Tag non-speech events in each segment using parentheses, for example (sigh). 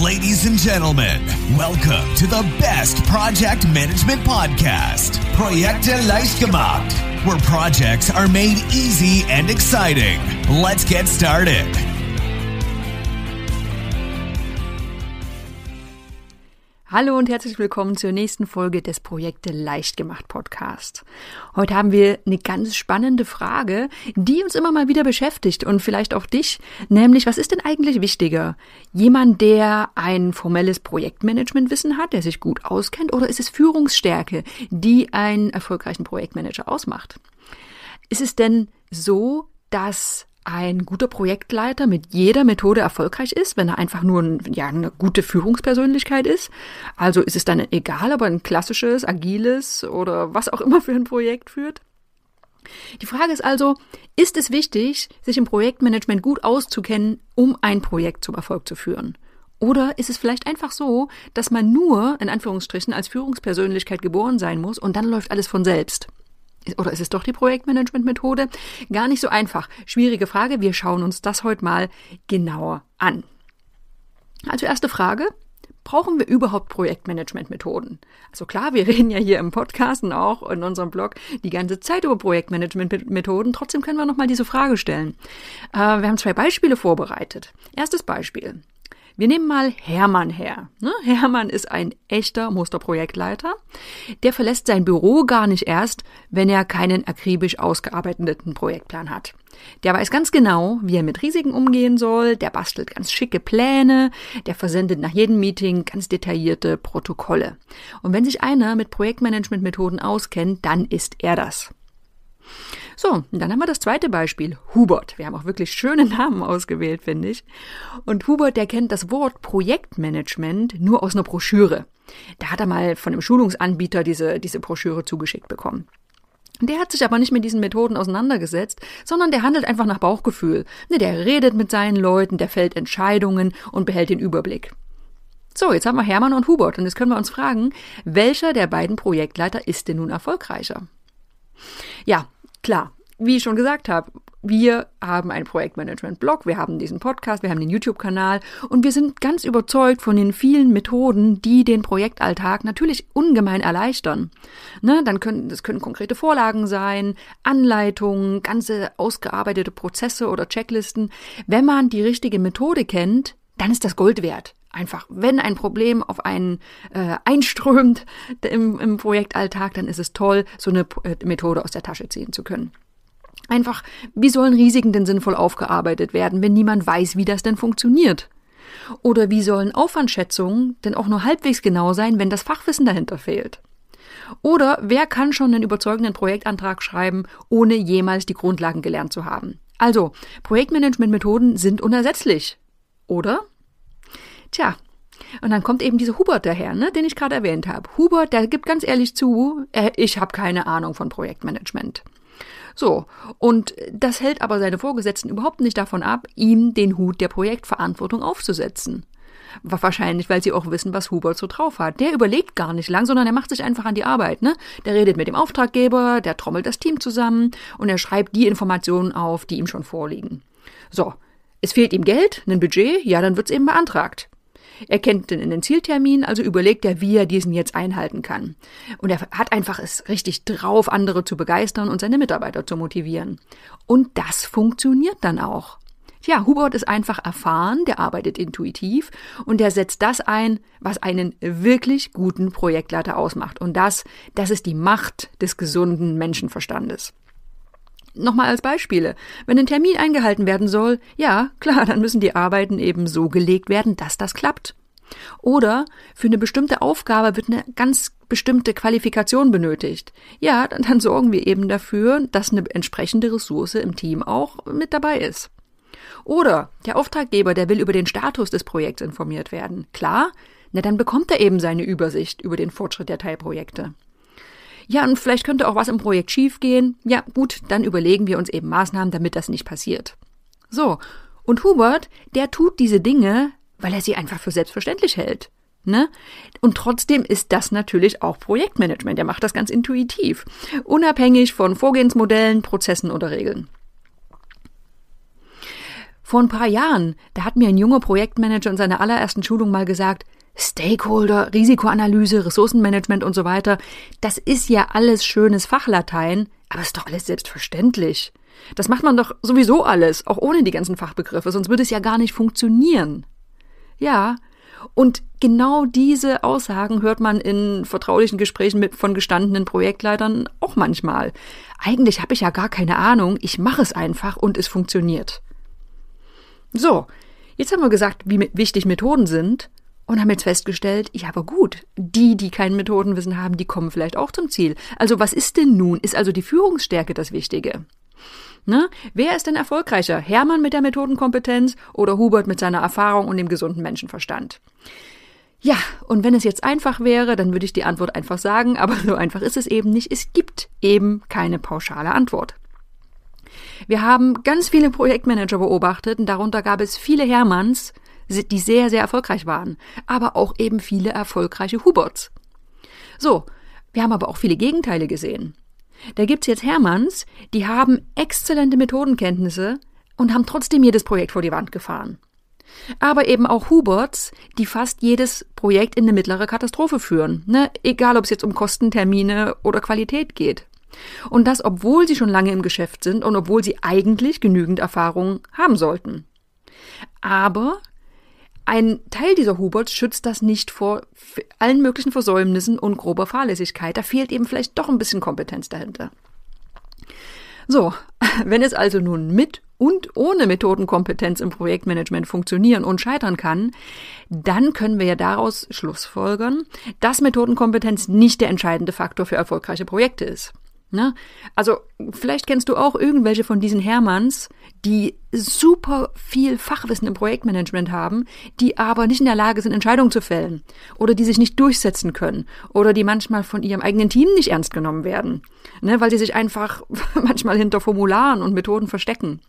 Ladies and gentlemen, welcome to the best project management podcast, Projekte Leicht gemacht, where projects are made easy and exciting. Let's get started. Hallo und herzlich willkommen zur nächsten Folge des Projekte Leicht gemacht Podcast. Heute haben wir eine ganz spannende Frage, die uns immer mal wieder beschäftigt und vielleicht auch dich, nämlich was ist denn eigentlich wichtiger? Jemand, der ein formelles Projektmanagementwissen hat, der sich gut auskennt, oder ist es Führungsstärke, die einen erfolgreichen Projektmanager ausmacht? Ist es denn so, dass ein guter Projektleiter mit jeder Methode erfolgreich ist, wenn er einfach nur ein, ja, eine gute Führungspersönlichkeit ist. Also ist es dann egal, ob er ein klassisches, agiles oder was auch immer für ein Projekt führt. Die Frage ist also, ist es wichtig, sich im Projektmanagement gut auszukennen, um ein Projekt zum Erfolg zu führen? Oder ist es vielleicht einfach so, dass man nur, in Anführungsstrichen, als Führungspersönlichkeit geboren sein muss und dann läuft alles von selbst? oder ist es doch die Projektmanagement-Methode? Gar nicht so einfach. Schwierige Frage. Wir schauen uns das heute mal genauer an. Also erste Frage. Brauchen wir überhaupt Projektmanagement-Methoden? Also klar, wir (laughs) reden ja hier im Podcast und auch in unserem Blog die ganze Zeit über Projektmanagement-Methoden. Trotzdem können wir nochmal diese Frage stellen. Äh, wir haben zwei Beispiele vorbereitet. Erstes Beispiel. Wir nehmen mal Hermann her. Ne? Hermann ist ein echter Musterprojektleiter. Der verlässt sein Büro gar nicht erst, wenn er keinen akribisch ausgearbeiteten Projektplan hat. Der weiß ganz genau, wie er mit Risiken umgehen soll, der bastelt ganz schicke Pläne, der versendet nach jedem Meeting ganz detaillierte Protokolle. Und wenn sich einer mit Projektmanagementmethoden auskennt, dann ist er das. So, und dann haben wir das zweite Beispiel, Hubert. Wir haben auch wirklich schöne Namen ausgewählt, finde ich. Und Hubert, der kennt das Wort Projektmanagement nur aus einer Broschüre. Da hat er mal von einem Schulungsanbieter diese, diese Broschüre zugeschickt bekommen. Der hat sich aber nicht mit diesen Methoden auseinandergesetzt, sondern der handelt einfach nach Bauchgefühl. Ne, der redet mit seinen Leuten, der fällt Entscheidungen und behält den Überblick. So, jetzt haben wir Hermann und Hubert und jetzt können wir uns fragen, welcher der beiden Projektleiter ist denn nun erfolgreicher? Ja, klar, wie ich schon gesagt habe, wir haben einen Projektmanagement-Blog, wir haben diesen Podcast, wir haben den YouTube-Kanal und wir sind ganz überzeugt von den vielen Methoden, die den Projektalltag natürlich ungemein erleichtern. Ne, dann können, das können konkrete Vorlagen sein, Anleitungen, ganze ausgearbeitete Prozesse oder Checklisten. Wenn man die richtige Methode kennt, dann ist das Gold wert einfach, wenn ein Problem auf einen äh, einströmt im, im Projektalltag, dann ist es toll, so eine äh, Methode aus der Tasche ziehen zu können. Einfach, wie sollen Risiken denn sinnvoll aufgearbeitet werden, wenn niemand weiß, wie das denn funktioniert? Oder wie sollen Aufwandschätzungen denn auch nur halbwegs genau sein, wenn das Fachwissen dahinter fehlt? Oder wer kann schon einen überzeugenden Projektantrag schreiben, ohne jemals die Grundlagen gelernt zu haben? Also, Projektmanagement-Methoden sind unersetzlich, oder? Tja, und dann kommt eben dieser Hubert daher, ne, den ich gerade erwähnt habe. Hubert, der gibt ganz ehrlich zu, äh, ich habe keine Ahnung von Projektmanagement. So, und das hält aber seine Vorgesetzten überhaupt nicht davon ab, ihm den Hut der Projektverantwortung aufzusetzen. Wahrscheinlich, weil sie auch wissen, was Hubert so drauf hat. Der überlegt gar nicht lang, sondern er macht sich einfach an die Arbeit. Ne? Der redet mit dem Auftraggeber, der trommelt das Team zusammen und er schreibt die Informationen auf, die ihm schon vorliegen. So, es fehlt ihm Geld, ein Budget, ja, dann wird es eben beantragt. Er kennt den, den Zieltermin, also überlegt er, wie er diesen jetzt einhalten kann. Und er hat einfach es richtig drauf, andere zu begeistern und seine Mitarbeiter zu motivieren. Und das funktioniert dann auch. Tja, Hubert ist einfach erfahren, der arbeitet intuitiv und der setzt das ein, was einen wirklich guten Projektleiter ausmacht. Und das, das ist die Macht des gesunden Menschenverstandes. Nochmal als Beispiele. Wenn ein Termin eingehalten werden soll, ja, klar, dann müssen die Arbeiten eben so gelegt werden, dass das klappt. Oder für eine bestimmte Aufgabe wird eine ganz bestimmte Qualifikation benötigt. Ja, dann, dann sorgen wir eben dafür, dass eine entsprechende Ressource im Team auch mit dabei ist. Oder der Auftraggeber, der will über den Status des Projekts informiert werden. Klar, na dann bekommt er eben seine Übersicht über den Fortschritt der Teilprojekte. Ja, und vielleicht könnte auch was im Projekt schiefgehen. Ja, gut, dann überlegen wir uns eben Maßnahmen, damit das nicht passiert. So. Und Hubert, der tut diese Dinge, weil er sie einfach für selbstverständlich hält. Ne? Und trotzdem ist das natürlich auch Projektmanagement. Er macht das ganz intuitiv, unabhängig von Vorgehensmodellen, Prozessen oder Regeln. Vor ein paar Jahren, da hat mir ein junger Projektmanager in seiner allerersten Schulung mal gesagt, Stakeholder, Risikoanalyse, Ressourcenmanagement und so weiter. Das ist ja alles schönes Fachlatein, aber ist doch alles selbstverständlich. Das macht man doch sowieso alles, auch ohne die ganzen Fachbegriffe, sonst würde es ja gar nicht funktionieren. Ja, und genau diese Aussagen hört man in vertraulichen Gesprächen mit, von gestandenen Projektleitern auch manchmal. Eigentlich habe ich ja gar keine Ahnung, ich mache es einfach und es funktioniert. So, jetzt haben wir gesagt, wie wichtig Methoden sind und haben jetzt festgestellt, ja, aber gut, die, die kein Methodenwissen haben, die kommen vielleicht auch zum Ziel. Also was ist denn nun? Ist also die Führungsstärke das Wichtige? Ne? Wer ist denn erfolgreicher? Hermann mit der Methodenkompetenz oder Hubert mit seiner Erfahrung und dem gesunden Menschenverstand? Ja, und wenn es jetzt einfach wäre, dann würde ich die Antwort einfach sagen, aber so einfach ist es eben nicht. Es gibt eben keine pauschale Antwort. Wir haben ganz viele Projektmanager beobachtet und darunter gab es viele Hermanns, die sehr, sehr erfolgreich waren, aber auch eben viele erfolgreiche Hubots. So, wir haben aber auch viele Gegenteile gesehen. Da gibt's jetzt Hermanns, die haben exzellente Methodenkenntnisse und haben trotzdem jedes Projekt vor die Wand gefahren. Aber eben auch Huberts, die fast jedes Projekt in eine mittlere Katastrophe führen, ne? egal ob es jetzt um Kostentermine oder Qualität geht. Und das, obwohl sie schon lange im Geschäft sind und obwohl sie eigentlich genügend Erfahrung haben sollten. Aber ein Teil dieser Hubert schützt das nicht vor allen möglichen Versäumnissen und grober Fahrlässigkeit. Da fehlt eben vielleicht doch ein bisschen Kompetenz dahinter. So, (laughs) wenn es also nun mit und ohne Methodenkompetenz im Projektmanagement funktionieren und scheitern kann, dann können wir ja daraus schlussfolgern, dass Methodenkompetenz nicht der entscheidende Faktor für erfolgreiche Projekte ist. Ne? Also vielleicht kennst du auch irgendwelche von diesen Hermanns, die super viel Fachwissen im Projektmanagement haben, die aber nicht in der Lage sind, Entscheidungen zu fällen oder die sich nicht durchsetzen können oder die manchmal von ihrem eigenen Team nicht ernst genommen werden, ne? weil sie sich einfach (laughs) manchmal hinter Formularen und Methoden verstecken.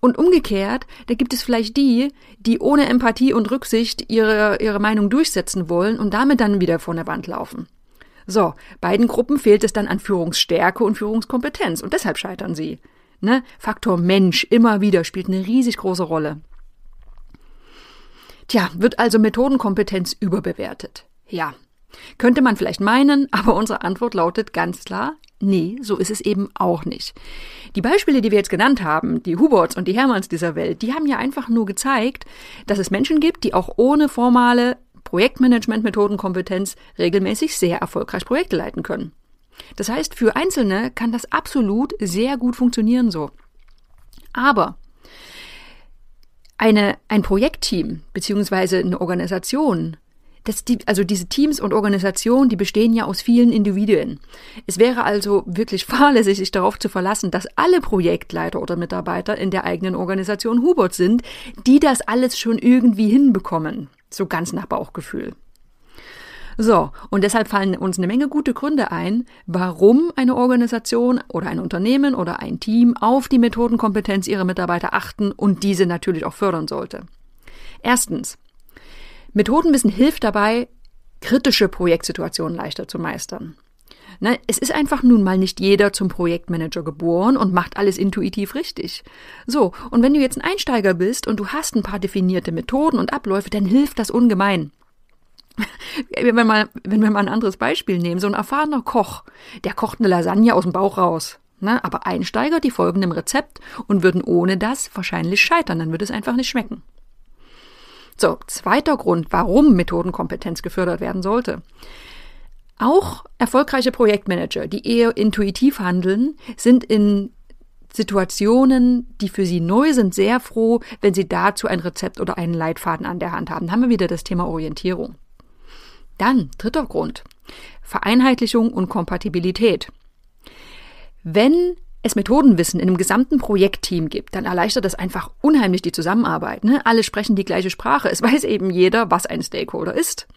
Und umgekehrt, da gibt es vielleicht die, die ohne Empathie und Rücksicht ihre, ihre Meinung durchsetzen wollen und damit dann wieder vor der Wand laufen. So, beiden Gruppen fehlt es dann an Führungsstärke und Führungskompetenz und deshalb scheitern sie. Ne? Faktor Mensch immer wieder spielt eine riesig große Rolle. Tja, wird also Methodenkompetenz überbewertet? Ja. Könnte man vielleicht meinen, (laughs) aber unsere Antwort lautet ganz klar, nee, so ist es eben auch nicht. Die Beispiele, die wir jetzt genannt haben, die Huberts und die Hermanns dieser Welt, die haben ja einfach nur gezeigt, dass es Menschen gibt, die auch ohne formale Projektmanagement-Methodenkompetenz regelmäßig sehr erfolgreich Projekte leiten können. Das heißt, für Einzelne kann das absolut sehr gut funktionieren so. Aber eine, ein Projektteam beziehungsweise eine Organisation, das, die, also diese Teams und Organisationen, die bestehen ja aus vielen Individuen. Es wäre also wirklich (laughs) fahrlässig, sich darauf zu verlassen, dass alle Projektleiter oder Mitarbeiter in der eigenen Organisation Hubert sind, die das alles schon irgendwie hinbekommen. So ganz nach Bauchgefühl. So, und deshalb fallen uns eine Menge gute Gründe ein, warum eine Organisation oder ein Unternehmen oder ein Team auf die Methodenkompetenz ihrer Mitarbeiter achten und diese natürlich auch fördern sollte. Erstens. Methodenwissen hilft dabei, kritische Projektsituationen leichter zu meistern. Ne? Es ist einfach nun mal nicht jeder zum Projektmanager geboren und macht alles intuitiv richtig. So, und wenn du jetzt ein Einsteiger bist und du hast ein paar definierte Methoden und Abläufe, dann hilft das ungemein. (laughs) Wenn wir, mal, wenn wir mal ein anderes Beispiel nehmen, so ein erfahrener Koch, der kocht eine Lasagne aus dem Bauch raus. Ne? Aber Einsteiger, die folgen dem Rezept und würden ohne das wahrscheinlich scheitern, dann würde es einfach nicht schmecken. So, zweiter Grund, warum Methodenkompetenz gefördert werden sollte. Auch erfolgreiche Projektmanager, die eher intuitiv handeln, sind in Situationen, die für sie neu sind, sehr froh, wenn sie dazu ein Rezept oder einen Leitfaden an der Hand haben. Da haben wir wieder das Thema Orientierung. Dann, dritter Grund, Vereinheitlichung und Kompatibilität. Wenn es Methodenwissen in einem gesamten Projektteam gibt, dann erleichtert das einfach unheimlich die Zusammenarbeit. Ne? Alle sprechen die gleiche Sprache. Es weiß eben jeder, was ein Stakeholder ist.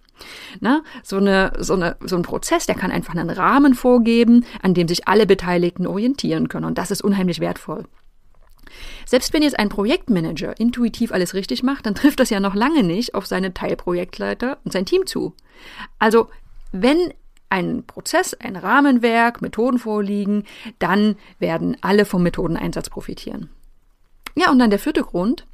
Na, so, eine, so, eine, so ein Prozess, der kann einfach einen Rahmen vorgeben, an dem sich alle Beteiligten orientieren können. Und das ist unheimlich wertvoll. Selbst wenn jetzt ein Projektmanager intuitiv alles richtig macht, dann trifft das ja noch lange nicht auf seine Teilprojektleiter und sein Team zu. Also, wenn ein Prozess, ein Rahmenwerk, Methoden vorliegen, dann werden alle vom Methodeneinsatz profitieren. Ja, und dann der vierte Grund.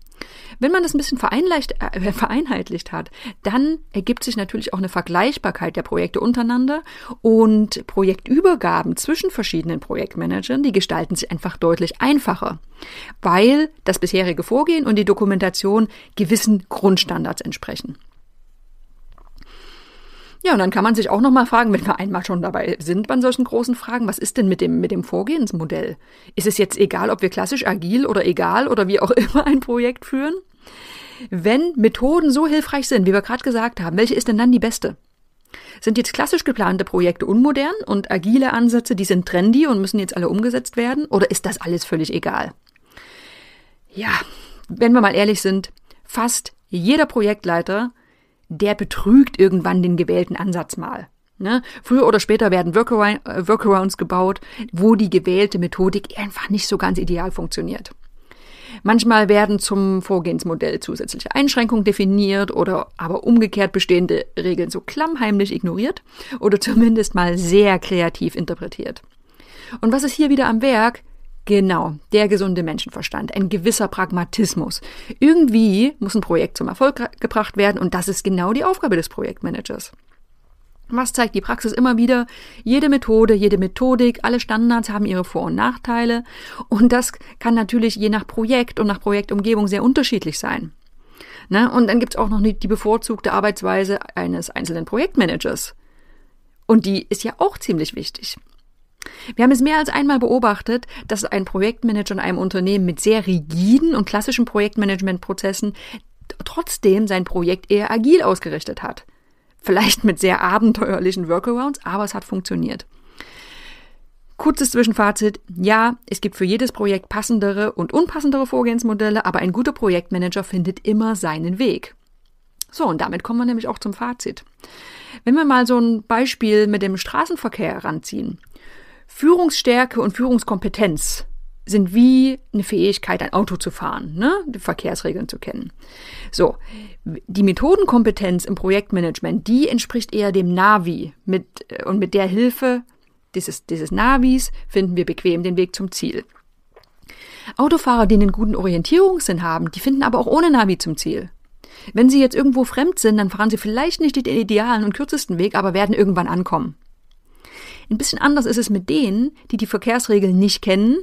Wenn man das ein bisschen äh, (laughs) vereinheitlicht hat, dann ergibt sich natürlich auch eine Vergleichbarkeit der Projekte untereinander und Projektübergaben zwischen verschiedenen Projektmanagern, die gestalten sich einfach deutlich einfacher, weil das bisherige Vorgehen und die Dokumentation gewissen Grundstandards entsprechen. Ja, und dann kann man sich auch nochmal fragen, wenn wir einmal schon dabei sind bei solchen großen Fragen, was ist denn mit dem, mit dem Vorgehensmodell? Ist es jetzt egal, ob wir klassisch agil oder egal oder wie auch (laughs) immer ein Projekt führen? Wenn Methoden so hilfreich sind, wie wir gerade gesagt haben, welche ist denn dann die beste? Sind jetzt klassisch geplante Projekte unmodern und agile Ansätze, die sind trendy und müssen jetzt alle umgesetzt werden? Oder ist das alles völlig egal? Ja, wenn wir mal ehrlich sind, fast jeder Projektleiter der betrügt irgendwann den gewählten Ansatz mal. Ne? Früher oder später werden äh, Workarounds gebaut, wo die gewählte Methodik einfach nicht so ganz ideal funktioniert. Manchmal werden zum Vorgehensmodell zusätzliche Einschränkungen definiert oder aber umgekehrt bestehende Regeln so klammheimlich ignoriert oder zumindest mal sehr kreativ interpretiert. Und was ist hier wieder am Werk? Genau, der gesunde Menschenverstand, ein gewisser Pragmatismus. Irgendwie muss ein Projekt zum Erfolg gebracht werden und das ist genau die Aufgabe des Projektmanagers. Was zeigt die Praxis immer wieder? Jede Methode, jede Methodik, alle Standards haben ihre Vor- und Nachteile und das kann natürlich je nach Projekt und nach Projektumgebung sehr unterschiedlich sein. Na, ne? und dann gibt es auch noch die bevorzugte Arbeitsweise eines einzelnen Projektmanagers. Und die ist ja auch ziemlich wichtig. Wir haben es mehr als einmal beobachtet, dass ein Projektmanager in einem Unternehmen mit sehr rigiden und klassischen Projektmanagementprozessen trotzdem sein Projekt eher agil ausgerichtet hat. Vielleicht mit sehr abenteuerlichen Workarounds, aber es hat funktioniert. Kurzes Zwischenfazit. Ja, es gibt für jedes Projekt passendere und unpassendere Vorgehensmodelle, aber ein guter Projektmanager findet immer seinen Weg. So, und damit kommen wir nämlich auch zum Fazit. Wenn wir mal so ein Beispiel mit dem Straßenverkehr heranziehen. Führungsstärke und Führungskompetenz sind wie eine Fähigkeit, ein Auto zu fahren, ne? die Verkehrsregeln zu kennen. So, die Methodenkompetenz im Projektmanagement, die entspricht eher dem Navi mit, äh, und mit der Hilfe dieses, dieses Navis finden wir bequem den Weg zum Ziel. Autofahrer, die einen guten Orientierungssinn haben, die finden aber auch ohne Navi zum Ziel. Wenn sie jetzt irgendwo fremd sind, dann fahren sie vielleicht nicht den idealen und kürzesten Weg, aber werden irgendwann ankommen. Ein bisschen anders ist es mit denen, die die Verkehrsregeln nicht kennen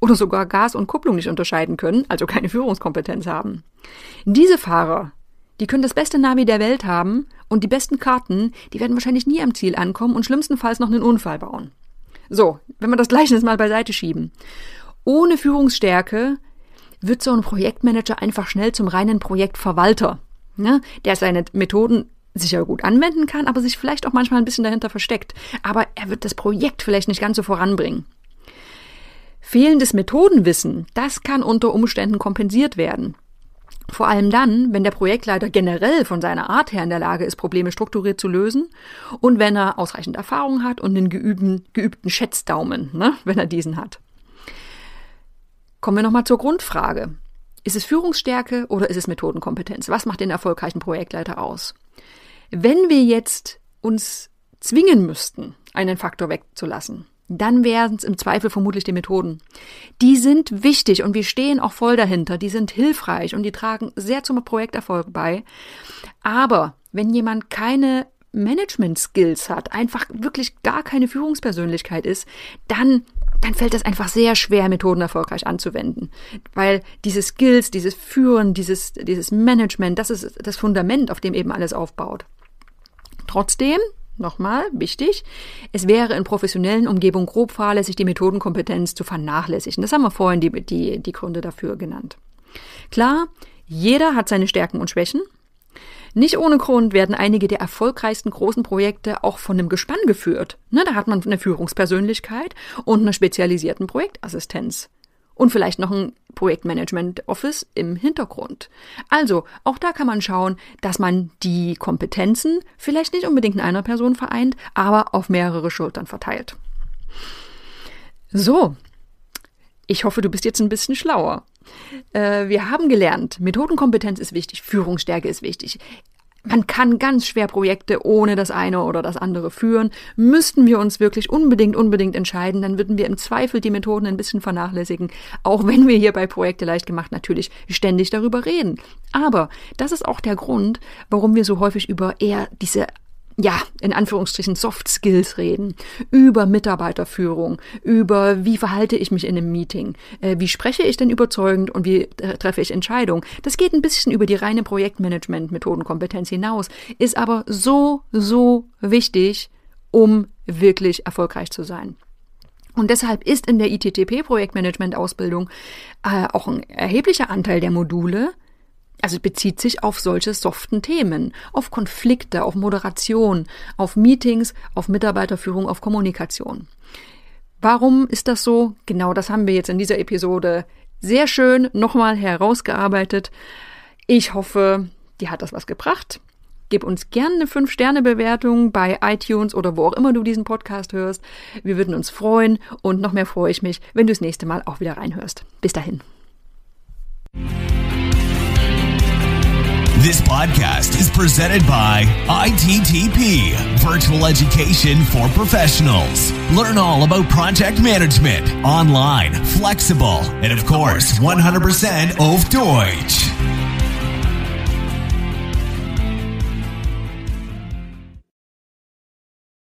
oder sogar Gas und Kupplung nicht unterscheiden können, also keine Führungskompetenz haben. Diese Fahrer, die können das beste Navi der Welt haben und die besten Karten, die werden wahrscheinlich nie am Ziel ankommen und schlimmstenfalls noch einen Unfall bauen. So, wenn wir das (laughs) Gleichnis mal beiseite schieben. Ohne Führungsstärke wird so ein Projektmanager einfach schnell zum reinen Projektverwalter, ne, der seine Methoden sicher gut anwenden kann, aber sich vielleicht auch manchmal ein bisschen dahinter versteckt. Aber er wird das Projekt vielleicht nicht ganz so voranbringen. Fehlendes Methodenwissen, das kann unter Umständen kompensiert werden. Vor allem dann, wenn der Projektleiter generell von seiner Art her in der Lage ist, Probleme strukturiert zu lösen und wenn er ausreichend Erfahrung hat und einen geübten, geübten Schätzdaumen, ne, wenn er diesen hat. Kommen wir nochmal zur Grundfrage. Ist es Führungsstärke oder ist es Methodenkompetenz? Was macht den erfolgreichen Projektleiter aus? Wenn wir jetzt uns zwingen müssten, einen Faktor wegzulassen, dann wären es im Zweifel vermutlich die Methoden. Die sind wichtig und wir stehen auch voll dahinter. Die sind hilfreich und die tragen sehr zum Projekterfolg bei. Aber wenn jemand keine Management-Skills hat, einfach wirklich gar keine Führungspersönlichkeit ist, dann dann fällt es einfach sehr schwer, Methoden erfolgreich anzuwenden. Weil diese Skills, dieses Führen, dieses, dieses Management, das ist das Fundament, auf dem eben alles aufbaut. Trotzdem, nochmal wichtig, es wäre in professionellen Umgebungen grob fahrlässig, die Methodenkompetenz zu vernachlässigen. Das haben wir vorhin die, die, die Gründe dafür genannt. Klar, jeder hat seine Stärken und Schwächen nicht ohne Grund werden einige der erfolgreichsten großen Projekte auch von einem Gespann geführt. Ne, da hat man eine Führungspersönlichkeit und eine spezialisierten Projektassistenz. Und vielleicht noch ein Projektmanagement Office im Hintergrund. Also, auch da kann man schauen, dass man die Kompetenzen vielleicht nicht unbedingt in einer Person vereint, aber auf mehrere Schultern verteilt. So, ich hoffe, du bist jetzt ein bisschen schlauer. Äh, wir haben gelernt, Methodenkompetenz ist wichtig, Führungsstärke ist wichtig. Man kann ganz schwer Projekte ohne das eine oder das andere führen. Müssten wir uns wirklich unbedingt, unbedingt entscheiden, dann würden wir im Zweifel die Methoden ein bisschen vernachlässigen, auch wenn wir hier bei Projekte leicht gemacht natürlich ständig darüber reden. Aber das ist auch der Grund, warum wir so häufig über eher diese ja, in Anführungsstrichen Soft Skills reden, über Mitarbeiterführung, über wie verhalte ich mich in einem Meeting, äh, wie spreche ich denn überzeugend und wie äh, treffe ich Entscheidungen. Das geht ein bisschen über die reine Projektmanagement-Methodenkompetenz hinaus, ist aber so, so wichtig, um wirklich erfolgreich zu sein. Und deshalb ist in der ITTP-Projektmanagement-Ausbildung äh, auch ein erheblicher Anteil der Module also es bezieht sich auf solche soften Themen, auf Konflikte, auf Moderation, auf Meetings, auf Mitarbeiterführung, auf Kommunikation. Warum ist das so? Genau das haben wir jetzt in dieser Episode sehr schön nochmal herausgearbeitet. Ich hoffe, dir hat das was gebracht. Gib uns gerne eine 5-Sterne-Bewertung bei iTunes oder wo auch immer du diesen Podcast hörst. Wir würden uns freuen und noch mehr freue ich mich, wenn du das nächste Mal auch wieder reinhörst. Bis dahin. This podcast is presented by ITTP, Virtual Education for Professionals. Learn all about project management, online, flexible, and of course, 100% auf Deutsch.